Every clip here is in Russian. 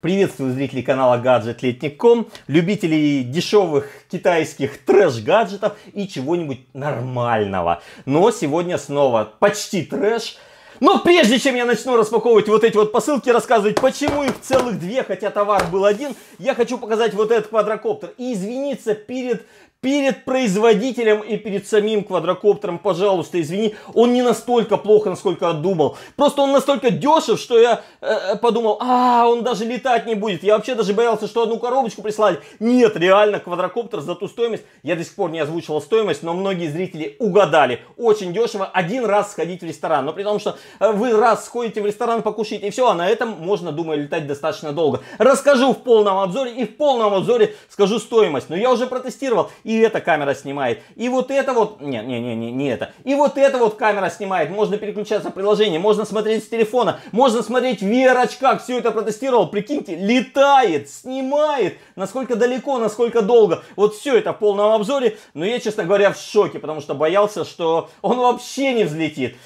Приветствую зрителей канала GadgetLetnik.com, любителей дешевых китайских трэш-гаджетов и чего-нибудь нормального. Но сегодня снова почти трэш. Но прежде чем я начну распаковывать вот эти вот посылки, рассказывать, почему их целых две, хотя товар был один, я хочу показать вот этот квадрокоптер и извиниться перед перед производителем и перед самим квадрокоптером, пожалуйста, извини, он не настолько плохо, насколько я думал. Просто он настолько дешев, что я э, э, подумал, а, он даже летать не будет. Я вообще даже боялся, что одну коробочку прислали. Нет, реально, квадрокоптер за ту стоимость, я до сих пор не озвучивал стоимость, но многие зрители угадали. Очень дешево один раз сходить в ресторан. Но при том, что э, вы раз сходите в ресторан покушать и все, а на этом можно, думаю, летать достаточно долго. Расскажу в полном обзоре и в полном обзоре скажу стоимость. Но я уже протестировал и эта камера снимает, и вот это вот, не, не, не, не, не это, и вот это вот камера снимает, можно переключаться в приложение, можно смотреть с телефона, можно смотреть в VR-очках, все это протестировал, прикиньте, летает, снимает, насколько далеко, насколько долго, вот все это в полном обзоре, но я, честно говоря, в шоке, потому что боялся, что он вообще не взлетит.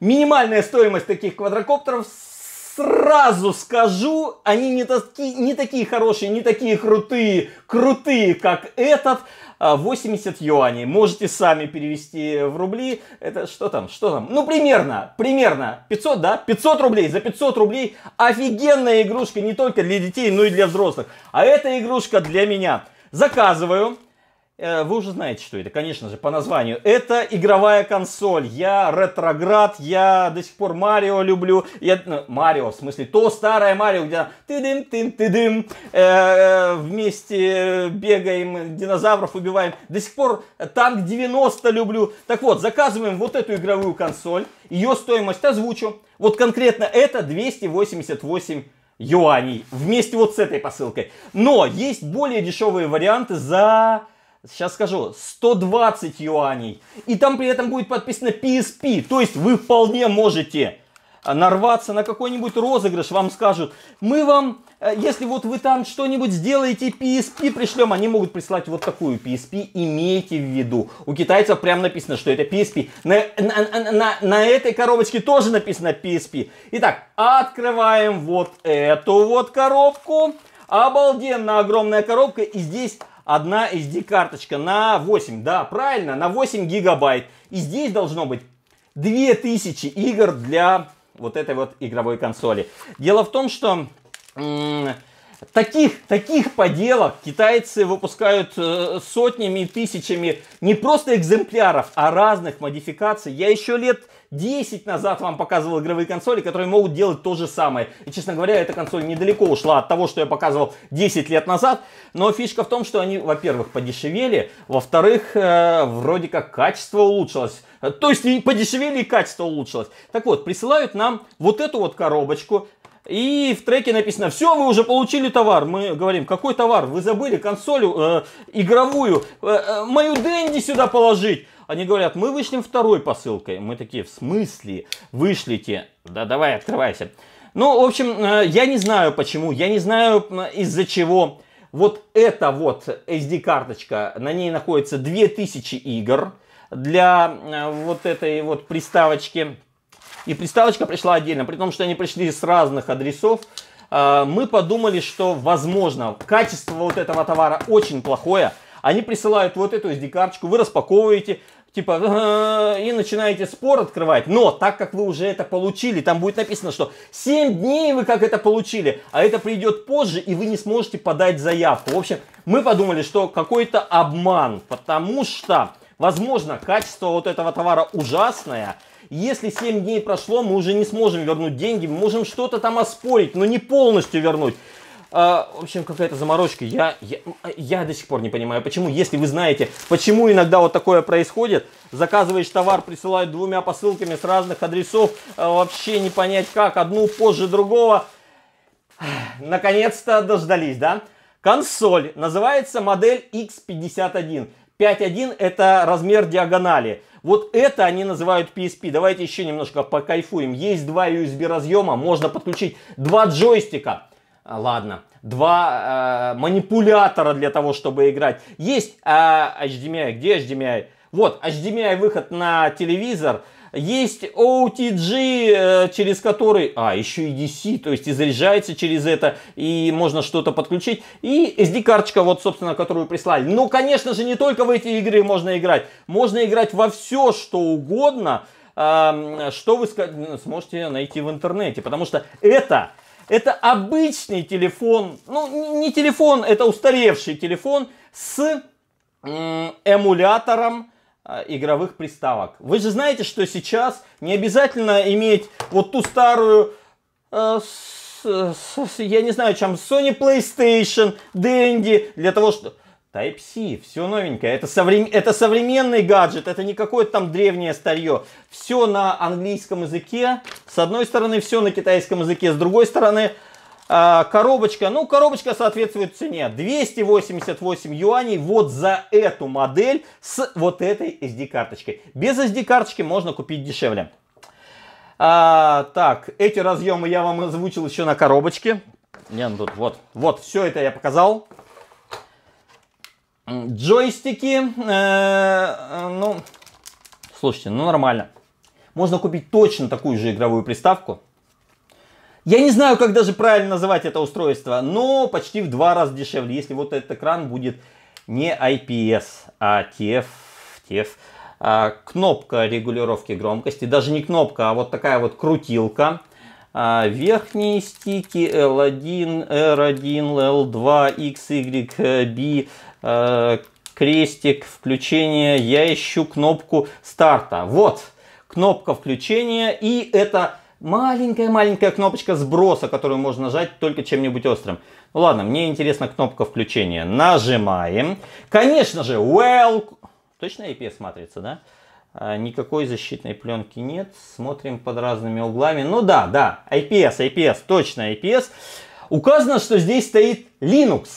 Минимальная стоимость таких квадрокоптеров сразу скажу, они не, таки, не такие хорошие, не такие крутые, крутые, как этот. 80 а, юаней. Можете сами перевести в рубли. Это что там, что там? Ну, примерно, примерно. 500, да? 500 рублей. За 500 рублей офигенная игрушка не только для детей, но и для взрослых. А эта игрушка для меня. Заказываю. Э, вы уже знаете, что это, конечно же, по названию. Это игровая консоль. Я ретроград, я до сих пор Марио люблю. Я... Ну, Марио, в смысле, то старое Марио, где ты дым, ты ты дым, вместе бегаем, динозавров убиваем. До сих пор танк 90 люблю. Так вот, заказываем вот эту игровую консоль. Ее стоимость озвучу. Вот конкретно это 288 юаней. Вместе вот с этой посылкой. Но есть более дешевые варианты за сейчас скажу, 120 юаней. И там при этом будет подписано PSP. То есть вы вполне можете а, нарваться на какой-нибудь розыгрыш, вам скажут, мы вам, э, если вот вы там что-нибудь сделаете, PSP пришлем, они могут прислать вот такую PSP, имейте в виду. У китайцев прямо написано, что это PSP. На, на, на, на этой коробочке тоже написано PSP. Итак, открываем вот эту вот коробку. Обалденно огромная коробка, и здесь одна SD-карточка на 8, да, правильно, на 8 гигабайт. И здесь должно быть 2000 игр для вот этой вот игровой консоли. Дело в том, что таких, таких поделок китайцы выпускают э, сотнями и тысячами не просто экземпляров, а разных модификаций. Я еще лет 10 назад вам показывал игровые консоли, которые могут делать то же самое. И, честно говоря, эта консоль недалеко ушла от того, что я показывал 10 лет назад. Но фишка в том, что они, во-первых, подешевели, во-вторых, э, вроде как качество улучшилось. То есть и подешевели, и качество улучшилось. Так вот, присылают нам вот эту вот коробочку. И в треке написано, все, вы уже получили товар. Мы говорим, какой товар? Вы забыли консоль э, игровую, э, э мою Дэнди сюда положить. Они говорят, мы вышлем второй посылкой. Мы такие, в смысле? Вышлите? Да давай, открывайся. Ну, в общем, э, я не знаю почему, я не знаю из-за чего. Вот эта вот SD-карточка, на ней находится 2000 игр для э, вот этой вот приставочки. И приставочка пришла отдельно, при том, что они пришли с разных адресов. Э, мы подумали, что, возможно, качество вот этого товара очень плохое. Они присылают вот эту SD-карточку, вы распаковываете, типа, и начинаете спор открывать. Но так как вы уже это получили, там будет написано, что 7 дней вы как это получили, а это придет позже, и вы не сможете подать заявку. В общем, мы подумали, что какой-то обман, потому что, возможно, качество вот этого товара ужасное, если 7 дней прошло, мы уже не сможем вернуть деньги, мы можем что-то там оспорить, но не полностью вернуть. А, в общем, какая-то заморочка. Я, я, я до сих пор не понимаю, почему, если вы знаете, почему иногда вот такое происходит, заказываешь товар, присылают двумя посылками с разных адресов, а, вообще не понять как, одну позже другого. Наконец-то дождались, да? Консоль называется модель X51. 5.1 это размер диагонали. Вот это они называют PSP. Давайте еще немножко покайфуем. Есть два USB разъема, можно подключить два джойстика. А, ладно, два э, манипулятора для того, чтобы играть. Есть э, HDMI, где HDMI? Вот, HDMI выход на телевизор. Есть OTG, э, через который... А, еще и DC, то есть и заряжается через это, и можно что-то подключить. И SD-карточка, вот, собственно, которую прислали. Ну, конечно же, не только в эти игры можно играть. Можно играть во все, что угодно, эм, что вы сможете найти в интернете. Потому что это это обычный телефон, ну не телефон, это устаревший телефон с эмулятором а, игровых приставок. Вы же знаете, что сейчас не обязательно иметь вот ту старую, э, с, с, я не знаю, чем, Sony PlayStation, Dendy, для того, чтобы Type-C, все новенькое. Это, соврем... это современный гаджет, это не какое-то там древнее старье. Все на английском языке. С одной стороны, все на китайском языке. С другой стороны, а, коробочка. Ну, коробочка соответствует цене. 288 юаней вот за эту модель с вот этой SD-карточкой. Без SD-карточки можно купить дешевле. А, так, эти разъемы я вам озвучил еще на коробочке. Не, ну тут вот, вот, все это я показал. Джойстики, э, э, ну, слушайте, ну нормально. Можно купить точно такую же игровую приставку. Я не знаю, как даже правильно называть это устройство, но почти в два раза дешевле, если вот этот экран будет не IPS, а TF, TF а, кнопка регулировки громкости, даже не кнопка, а вот такая вот крутилка. А, верхние стики L1, R1, L2, X, Y, B, Э, крестик включения, я ищу кнопку старта. Вот, кнопка включения и это маленькая-маленькая кнопочка сброса, которую можно нажать только чем-нибудь острым. Ну ладно, мне интересна кнопка включения. Нажимаем. Конечно же, well... Точно IPS матрица, да? А, никакой защитной пленки нет. Смотрим под разными углами. Ну да, да, IPS, IPS, точно IPS. Указано, что здесь стоит Linux.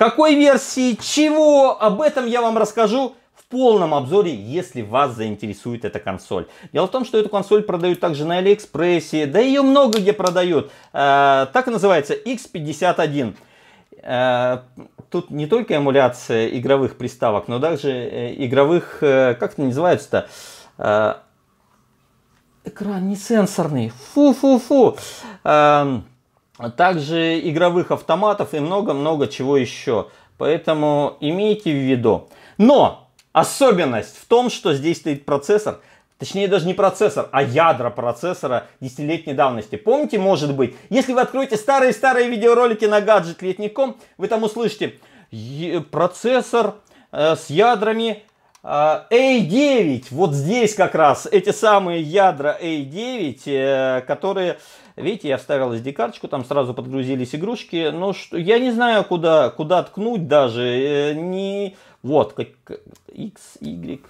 Какой версии, чего, об этом я вам расскажу в полном обзоре, если вас заинтересует эта консоль. Дело в том, что эту консоль продают также на Алиэкспрессе, да ее много где продают. Э, так и называется X51. Э, тут не только эмуляция игровых приставок, но также э, игровых, как это называется-то? Экран не сенсорный. Фу-фу-фу. Эм, а также игровых автоматов и много-много чего еще. Поэтому имейте в виду. Но особенность в том, что здесь стоит процессор, Точнее, даже не процессор, а ядра процессора десятилетней давности. Помните, может быть, если вы откроете старые-старые видеоролики на гаджет летником, вы там услышите процессор э, с ядрами а, A9, вот здесь как раз эти самые ядра A9, э, которые, видите, я вставил SD-карточку, там сразу подгрузились игрушки, но ну, что, я не знаю, куда, куда ткнуть даже, э, не... Вот, как X, Y...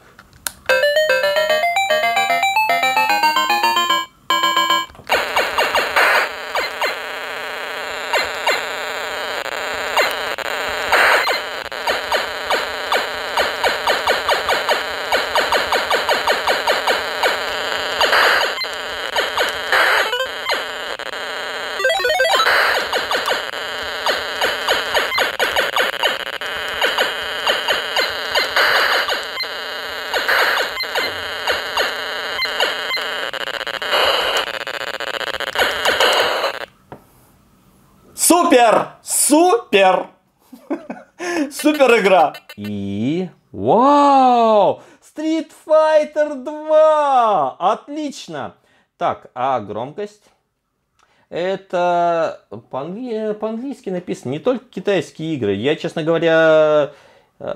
Супер! Супер! Супер игра! И... Вау! Street Fighter 2! Отлично! Так, а громкость? Это по английски написано. Не только китайские игры. Я, честно говоря, э,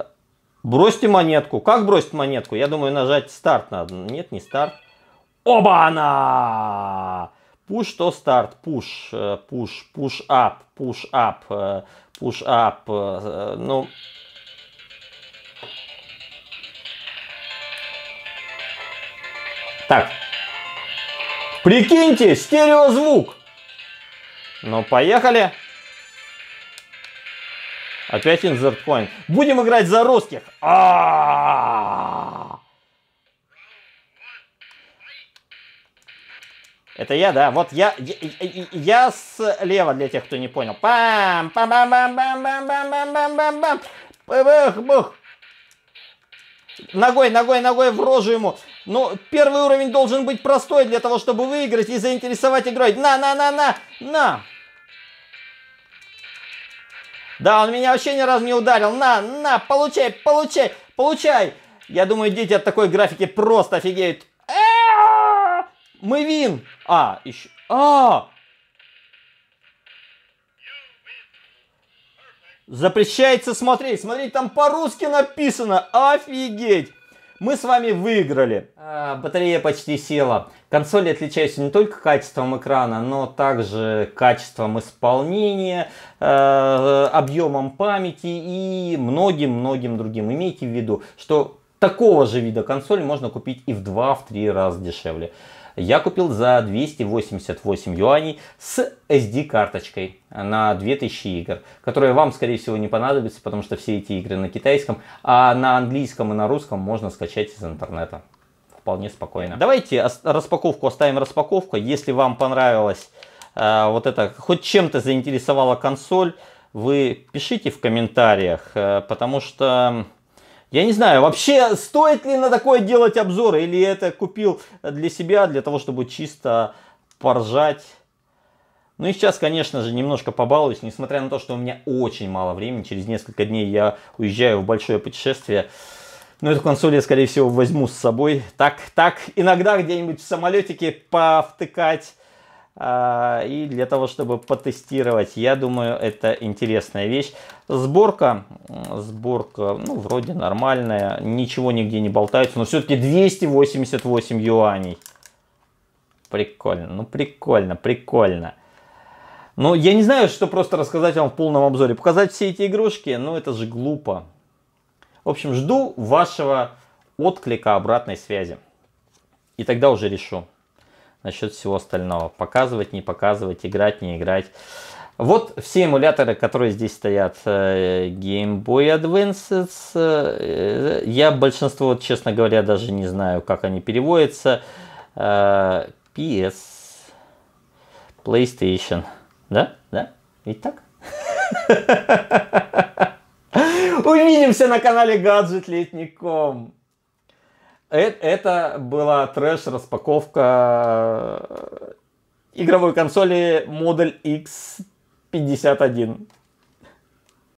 бросьте монетку. Как бросить монетку? Я думаю, нажать старт надо. Нет, не старт. Оба-на! Push to start, push, э, push, push up, push up, э, push up. Э, ну, так. Прикиньте, стереозвук. Ну, поехали. Опять insert coin. Будем играть за русских. А-а-а! Это я, да. Вот я, я, я, я слева для тех, кто не понял. Пам, пам, пам, пам, пам, пам, пам, пам, пам, пам, пам. Бух, бух. Ногой, ногой, ногой в рожу ему. Ну, первый уровень должен быть простой для того, чтобы выиграть и заинтересовать игрой. На, на, на, на, на. Да, он меня вообще ни разу не ударил. На, на, получай, получай, получай. Я думаю, дети от такой графики просто офигеют. Мы вин! А, еще... А! Запрещается смотреть. Смотреть там по-русски написано. Офигеть! Мы с вами выиграли. А, батарея почти села. Консоли отличаются не только качеством экрана, но также качеством исполнения, э, объемом памяти и многим-многим другим. Имейте в виду, что такого же вида консоль можно купить и в 2-3 раза дешевле я купил за 288 юаней с SD-карточкой на 2000 игр, которые вам, скорее всего, не понадобятся, потому что все эти игры на китайском, а на английском и на русском можно скачать из интернета. Вполне спокойно. Давайте распаковку оставим распаковку. Если вам понравилось э, вот это, хоть чем-то заинтересовала консоль, вы пишите в комментариях, э, потому что я не знаю, вообще стоит ли на такое делать обзор, или это купил для себя, для того, чтобы чисто поржать. Ну и сейчас, конечно же, немножко побалуюсь, несмотря на то, что у меня очень мало времени. Через несколько дней я уезжаю в большое путешествие. Но эту консоль я, скорее всего, возьму с собой. Так, так, иногда где-нибудь в самолетике повтыкать а, и для того, чтобы потестировать, я думаю, это интересная вещь. Сборка, сборка, ну, вроде нормальная, ничего нигде не болтается, но все-таки 288 юаней. Прикольно, ну, прикольно, прикольно. Ну, я не знаю, что просто рассказать вам в полном обзоре. Показать все эти игрушки, ну, это же глупо. В общем, жду вашего отклика обратной связи. И тогда уже решу насчет всего остального. Показывать, не показывать, играть, не играть. Вот все эмуляторы, которые здесь стоят. Э, Game Boy Advance. Э, э, я большинство, честно говоря, даже не знаю, как они переводятся. PS. PlayStation. Да? Да? Ведь так? Увидимся на канале Гаджет Летником. Э-, это была трэш-распаковка э, игровой консоли Model X 51.